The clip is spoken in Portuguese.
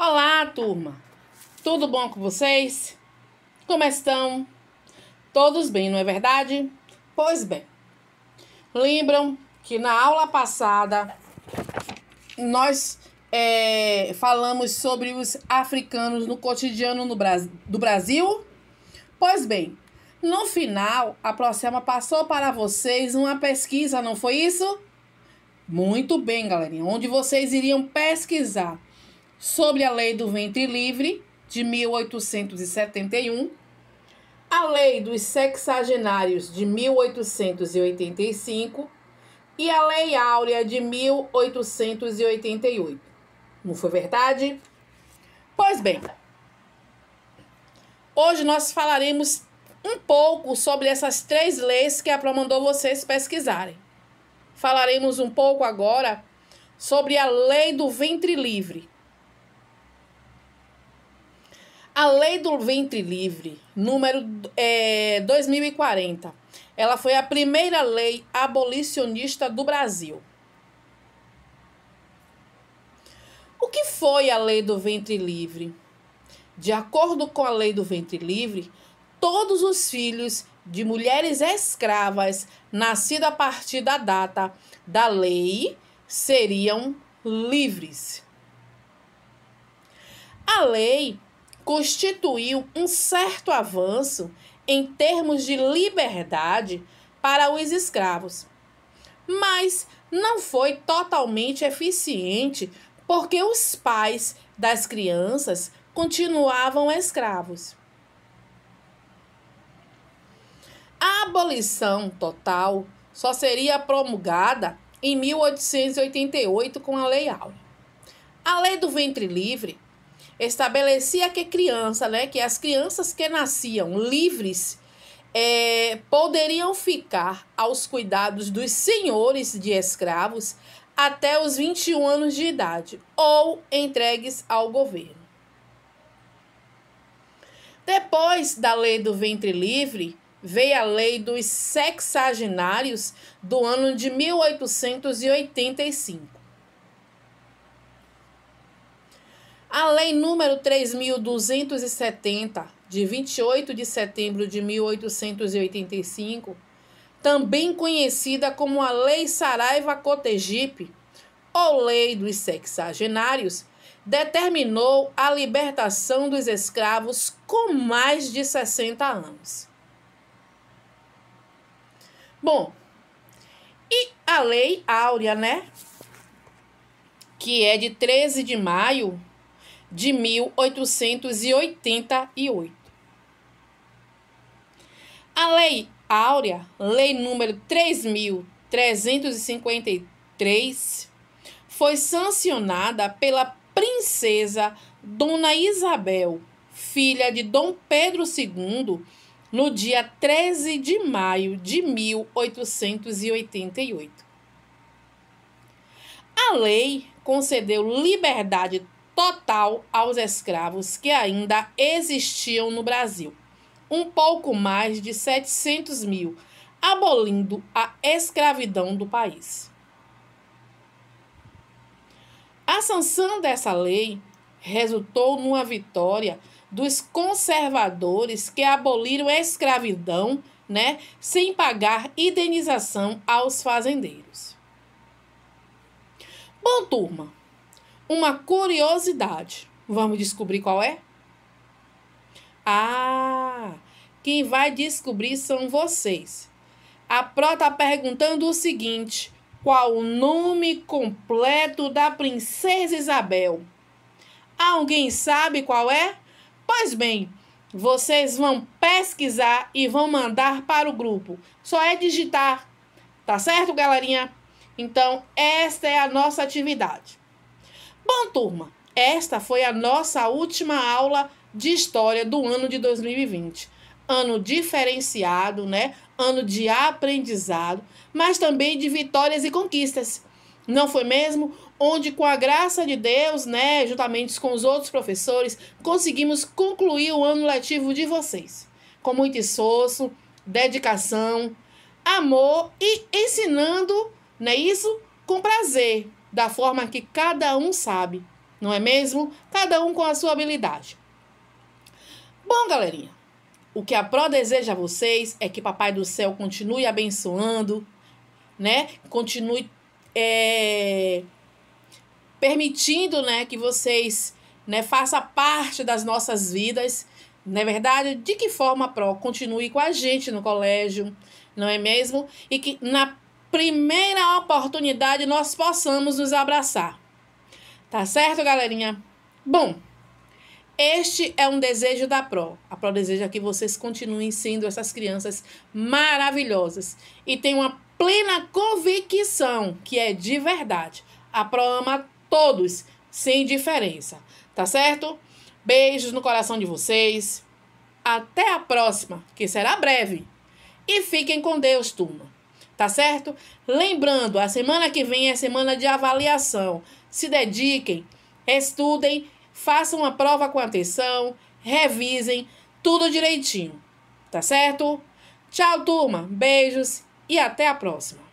Olá, turma! Tudo bom com vocês? Como estão? Todos bem, não é verdade? Pois bem, lembram que na aula passada nós é, falamos sobre os africanos no cotidiano no Brasil, do Brasil? Pois bem, no final a próxima passou para vocês uma pesquisa, não foi isso? Muito bem, galerinha, onde vocês iriam pesquisar sobre a Lei do Ventre Livre, de 1871, a Lei dos Sexagenários, de 1885, e a Lei Áurea, de 1888. Não foi verdade? Pois bem, hoje nós falaremos um pouco sobre essas três leis que a Pro mandou vocês pesquisarem. Falaremos um pouco agora sobre a Lei do Ventre Livre, a Lei do Ventre Livre, número é, 2040, ela foi a primeira lei abolicionista do Brasil. O que foi a Lei do Ventre Livre? De acordo com a Lei do Ventre Livre, todos os filhos de mulheres escravas nascidas a partir da data da lei seriam livres. A lei constituiu um certo avanço em termos de liberdade para os escravos, mas não foi totalmente eficiente porque os pais das crianças continuavam escravos. A abolição total só seria promulgada em 1888 com a Lei Áurea. A Lei do Ventre Livre estabelecia que criança, né, que as crianças que nasciam livres é, poderiam ficar aos cuidados dos senhores de escravos até os 21 anos de idade ou entregues ao governo. Depois da lei do ventre livre, veio a lei dos sexagenários do ano de 1885. A Lei número 3.270, de 28 de setembro de 1885, também conhecida como a Lei Saraiva Cotegipe, ou Lei dos Sexagenários, determinou a libertação dos escravos com mais de 60 anos. Bom, e a Lei Áurea, né? Que é de 13 de maio de 1888. A Lei Áurea, Lei número 3353, foi sancionada pela princesa Dona Isabel, filha de Dom Pedro II, no dia 13 de maio de 1888. A lei concedeu liberdade total aos escravos que ainda existiam no Brasil, um pouco mais de 700 mil, abolindo a escravidão do país. A sanção dessa lei resultou numa vitória dos conservadores que aboliram a escravidão, né, sem pagar indenização aos fazendeiros. Bom, turma, uma curiosidade. Vamos descobrir qual é? Ah, quem vai descobrir são vocês. A Pro está perguntando o seguinte: qual o nome completo da princesa Isabel? Alguém sabe qual é? Pois bem, vocês vão pesquisar e vão mandar para o grupo. Só é digitar, tá certo, galerinha? Então, esta é a nossa atividade. Bom, turma, esta foi a nossa última aula de história do ano de 2020. Ano diferenciado, né? Ano de aprendizado, mas também de vitórias e conquistas. Não foi mesmo? Onde, com a graça de Deus, né, juntamente com os outros professores, conseguimos concluir o ano letivo de vocês. Com muito esforço, dedicação, amor e ensinando, não é isso? Com prazer, da forma que cada um sabe, não é mesmo? Cada um com a sua habilidade. Bom, galerinha, o que a Pro deseja a vocês é que Papai do Céu continue abençoando, né? Continue é, permitindo, né, que vocês, né, façam parte das nossas vidas. Não é verdade? De que forma a Pro continue com a gente no colégio, não é mesmo? E que na primeira oportunidade nós possamos nos abraçar. Tá certo, galerinha? Bom, este é um desejo da Pro. A Pro deseja que vocês continuem sendo essas crianças maravilhosas e tenham uma plena convicção que é de verdade. A Pro ama todos, sem diferença. Tá certo? Beijos no coração de vocês. Até a próxima, que será breve. E fiquem com Deus, turma tá certo? Lembrando, a semana que vem é semana de avaliação. Se dediquem, estudem, façam a prova com atenção, revisem tudo direitinho, tá certo? Tchau, turma. Beijos e até a próxima.